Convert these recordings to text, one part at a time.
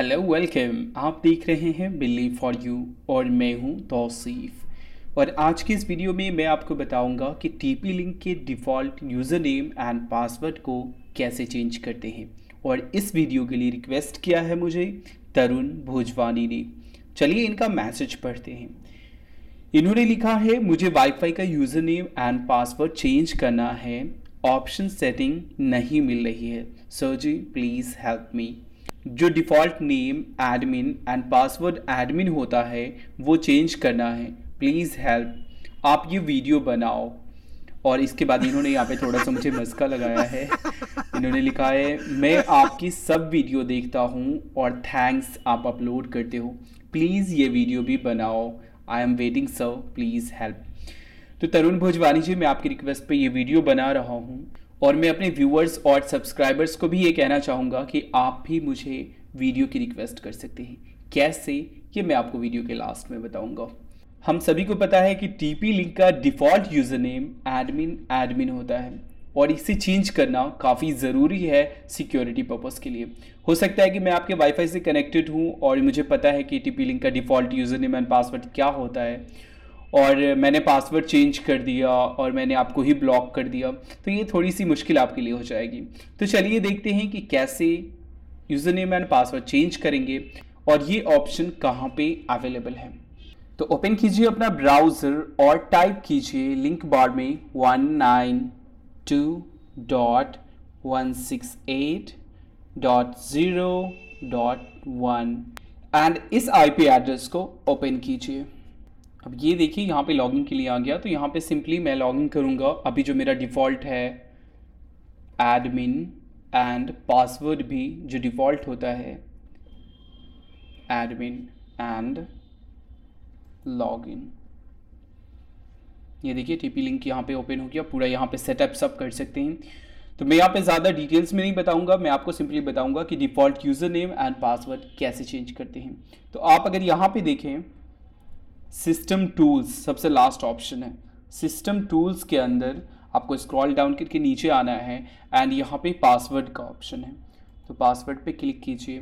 hello welcome आप देख रहे हैं बिल्ली फॉर यू और मैं हूं तौसीफ और आज की इस वीडियो में मैं आपको बताऊंगा कि टीपी लिंक के default user name and password को कैसे चेंज करते हैं और इस वीडियो के लिए रिक्वेस्ट किया है मुझे तरुण भोजवानी ने चलिए इनका मैसेज पढ़ते हैं इन्होंने लिखा है मुझे वाईफाई का user name and password change करना है ऑप्शन सेटिंग नहीं मिल रही है sir ji please help me जो default name admin and password admin होता है वो चेंज करना है प्लीज़ हेल्प आप ये वीडियो बनाओ और इसके बाद इन्होंने यहाँ पे थोड़ा सा मुझे मस्का लगाया है इन्होंने लिखा है मैं आपकी सब वीडियो देखता हूँ और थैंक्स आप अपलोड करते हो प्लीज़ ये वीडियो भी बनाओ I am waiting sir please help तो तरुण भोजवानी जी मैं आपकी रिक्वेस्ट पे ये वीडियो बना रहा हूँ और मैं अपने व्यूअर्स और सब्सक्राइबर्स को भी ये कहना चाहूँगा कि आप भी मुझे वीडियो की रिक्वेस्ट कर सकते हैं कैसे ये मैं आपको वीडियो के लास्ट में बताऊँगा हम सभी को पता है कि टी पी लिंक का default user name admin admin होता है और इसे चेंज करना काफ़ी ज़रूरी है सिक्योरिटी पर्पज़ के लिए हो सकता है कि मैं आपके वाईफाई से कनेक्टेड हूँ और मुझे पता है कि टी पी लिंक का default user name and password क्या होता है और मैंने पासवर्ड चेंज कर दिया और मैंने आपको ही ब्लॉक कर दिया तो ये थोड़ी सी मुश्किल आपके लिए हो जाएगी तो चलिए देखते हैं कि कैसे user name and password change करेंगे और ये ऑप्शन कहाँ पे अवेलेबल है तो ओपन कीजिए अपना ब्राउज़र और टाइप कीजिए लिंक बार में one nine two dot one six eight dot zero dot one and इस आईपी एड्रेस को ओपन कीजिए अब ये देखिए यहाँ पे लॉगिन के लिए आ गया तो यहाँ पे सिंपली मैं लॉगिन करूँगा अभी जो मेरा डिफ़ॉल्ट है एडमिन एंड पासवर्ड भी जो डिफ़ॉल्ट होता है एडमिन एंड लॉगिन ये देखिए टीपी लिंक यहाँ पे ओपन हो गया पूरा यहाँ पे सेटअप सब कर सकते हैं तो मैं यहाँ पे ज़्यादा डिटेल्स में नहीं बताऊँगा मैं आपको सिंपली बताऊंगा कि default user name and password कैसे चेंज करते हैं तो आप अगर यहाँ पे देखें सिस्टम टूल्स सबसे लास्ट ऑप्शन है सिस्टम टूल्स के अंदर आपको स्क्रॉल डाउन करके नीचे आना है एंड यहाँ पे पासवर्ड का ऑप्शन है तो पासवर्ड पे क्लिक कीजिए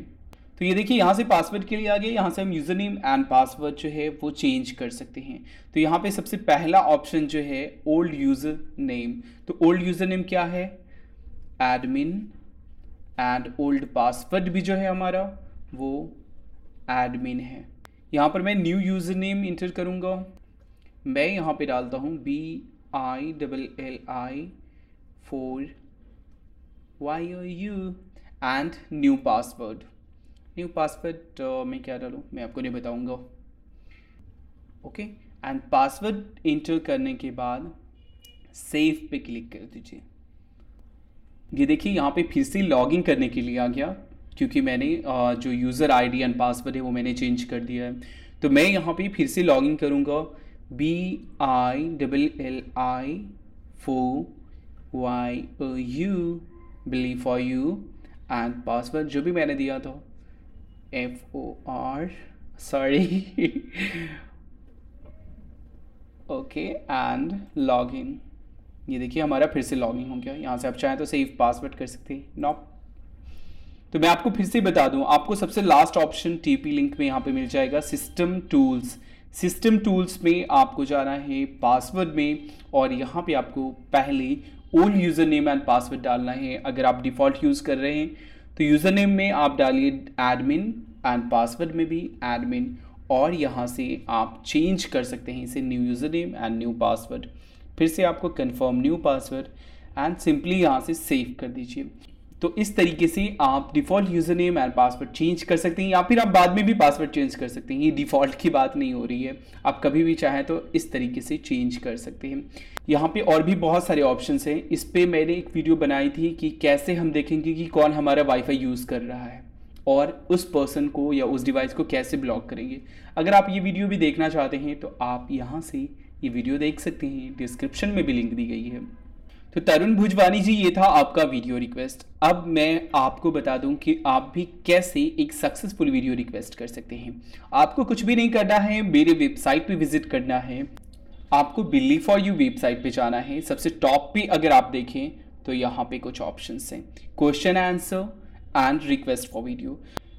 तो ये देखिए यहाँ से पासवर्ड के लिए आ गया यहाँ से हम यूज़र नेम एंड पासवर्ड जो है वो चेंज कर सकते हैं तो यहाँ पे सबसे पहला ऑप्शन जो है ओल्ड यूज़र नेम तो ओल्ड यूज़र नेम क्या है एडमिन एंड ओल्ड पासवर्ड भी जो है हमारा वो एडमिन है यहाँ पर मैं न्यू यूज़र नेम इंटर करूँगा मैं यहाँ पे डालता हूँ B I double L I four Y O U and new password new password मैं क्या डालूँ मैं आपको नहीं बताऊँगा ओके एंड पासवर्ड इंटर करने के बाद सेव पे क्लिक कर दीजिए ये देखिए यहाँ पे फिर से लॉगिन करने के लिए आ गया क्योंकि मैंने जो यूज़र आईडी एंड पासवर्ड है वो मैंने चेंज कर दिया है तो मैं यहाँ पे फिर से लॉगिन करूँगा B I double L I four Y U billy four you and password जो भी मैंने दिया था F O R sorry okay and log in ये देखिए हमारा फिर से लॉग इन हो गया यहाँ से आप चाहें तो सेफ पासवर्ड कर सकते हैं नॉप तो मैं आपको फिर से बता दूं आपको सबसे लास्ट ऑप्शन टीपी लिंक में यहाँ पे मिल जाएगा सिस्टम टूल्स सिस्टम टूल्स में आपको जाना है पासवर्ड में और यहाँ पे आपको पहले old user name and password डालना है अगर आप डिफ़ॉल्ट यूज़ कर रहे हैं तो यूज़र नेम में आप डालिए एडमिन एंड पासवर्ड में भी एडमिन और यहाँ से आप चेंज कर सकते हैं इसे new user name and new password फिर से आपको confirm new password and simply यहाँ से सेव कर दीजिए तो इस तरीके से आप default user name and password change कर सकते हैं या फिर आप बाद में भी पासवर्ड चेंज कर सकते हैं ये डिफ़ॉल्ट की बात नहीं हो रही है आप कभी भी चाहें तो इस तरीके से चेंज कर सकते हैं यहाँ पे और भी बहुत सारे ऑप्शंस हैं इस पर मैंने एक वीडियो बनाई थी कि कैसे हम देखेंगे कि कौन हमारा वाईफाई यूज़ कर रहा है और उस पर्सन को या उस डिवाइस को कैसे ब्लॉक करेंगे अगर आप ये वीडियो भी देखना चाहते हैं तो आप यहाँ से ये वीडियो देख सकते हैं डिस्क्रिप्शन में भी लिंक दी गई है तो तरुण भुजवानी जी ये था आपका वीडियो रिक्वेस्ट अब मैं आपको बता दूं कि आप भी कैसे एक सक्सेसफुल वीडियो रिक्वेस्ट कर सकते हैं आपको कुछ भी नहीं करना है मेरे वेबसाइट पे विजिट करना है आपको बिल्ली फॉर यू वेबसाइट पे जाना है सबसे टॉप पे अगर आप देखें तो यहाँ पे कुछ ऑप्शन हैं question answer and request for video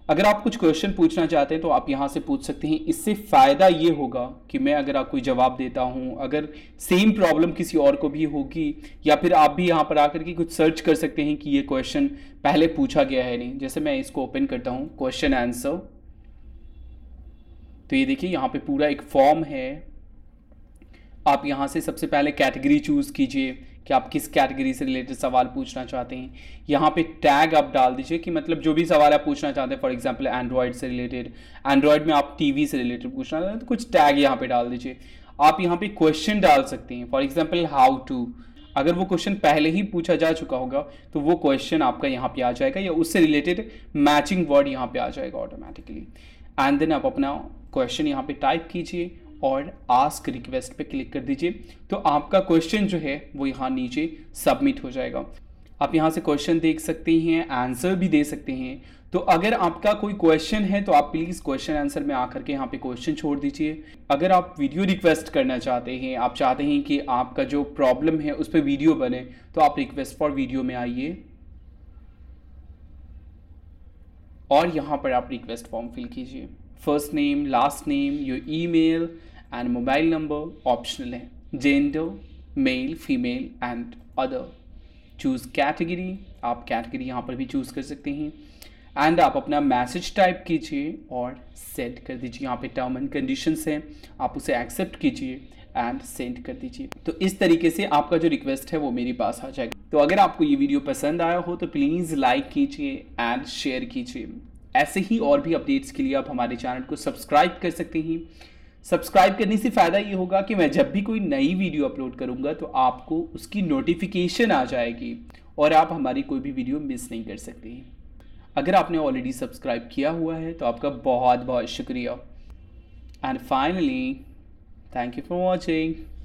अगर आप कुछ क्वेश्चन पूछना चाहते हैं तो आप यहाँ से पूछ सकते हैं इससे फ़ायदा ये होगा कि मैं अगर आप कोई जवाब देता हूँ अगर सेम प्रॉब्लम किसी और को भी होगी या फिर आप भी यहाँ पर आकर के कुछ सर्च कर सकते हैं कि ये क्वेश्चन पहले पूछा गया है नहीं जैसे मैं इसको ओपन करता हूँ क्वेश्चन आंसर तो ये देखिए यहाँ पे पूरा एक फॉर्म है आप यहाँ से सबसे पहले कैटेगरी चूज़ कीजिए कि आप किस कैटेगरी से रिलेटेड सवाल पूछना चाहते हैं यहाँ पे टैग आप डाल दीजिए कि मतलब जो भी सवाल आप पूछना चाहते हैं फॉर एग्जांपल एंड्रॉयड से रिलेटेड एंड्रॉयड में आप टीवी से रिलेटेड पूछना चाहते हैं तो कुछ टैग यहाँ पे डाल दीजिए आप यहाँ पे क्वेश्चन डाल सकते हैं फॉर एग्जाम्पल हाउ टू अगर वो क्वेश्चन पहले ही पूछा जा चुका होगा तो वो क्वेश्चन आपका यहाँ पे आ जाएगा या उससे रिलेटेड मैचिंग वर्ड यहाँ पे आ जाएगा ऑटोमेटिकली एंड देन आप अपना क्वेश्चन यहाँ पे टाइप कीजिए और आस्क रिक्वेस्ट पे क्लिक कर दीजिए तो आपका क्वेश्चन जो है वो यहाँ नीचे सबमिट हो जाएगा आप यहाँ से क्वेश्चन देख सकते हैं आंसर भी दे सकते हैं तो अगर आपका कोई क्वेश्चन है तो आप प्लीज़ क्वेश्चन आंसर में आकर के यहाँ पे क्वेश्चन छोड़ दीजिए अगर आप वीडियो रिक्वेस्ट करना चाहते हैं आप चाहते हैं कि आपका जो प्रॉब्लम है उस पर वीडियो बने तो आप रिक्वेस्ट फॉर वीडियो में आइए और यहाँ पर आप रिक्वेस्ट फॉर्म फिल कीजिए first name last name your mail and mobile number optional है gender male female and other choose category आप कैटेगरी यहाँ पर भी चूज़ कर सकते हैं एंड आप अपना मैसेज टाइप कीजिए और सेंड कर दीजिए यहाँ पे टर्म एंड कंडीशन हैं आप उसे एक्सेप्ट कीजिए एंड सेंड कर दीजिए तो इस तरीके से आपका जो रिक्वेस्ट है वो मेरे पास आ जाएगा तो अगर आपको ये वीडियो पसंद आया हो तो प्लीज़ लाइक कीजिए एंड शेयर कीजिए ऐसे ही और भी अपडेट्स के लिए आप हमारे चैनल को सब्सक्राइब कर सकते हैं सब्सक्राइब करने से फ़ायदा ये होगा कि मैं जब भी कोई नई वीडियो अपलोड करूँगा तो आपको उसकी नोटिफिकेशन आ जाएगी और आप हमारी कोई भी वीडियो मिस नहीं कर सकते अगर आपने ऑलरेडी सब्सक्राइब किया हुआ है तो आपका बहुत बहुत शुक्रिया and finally thank you for watching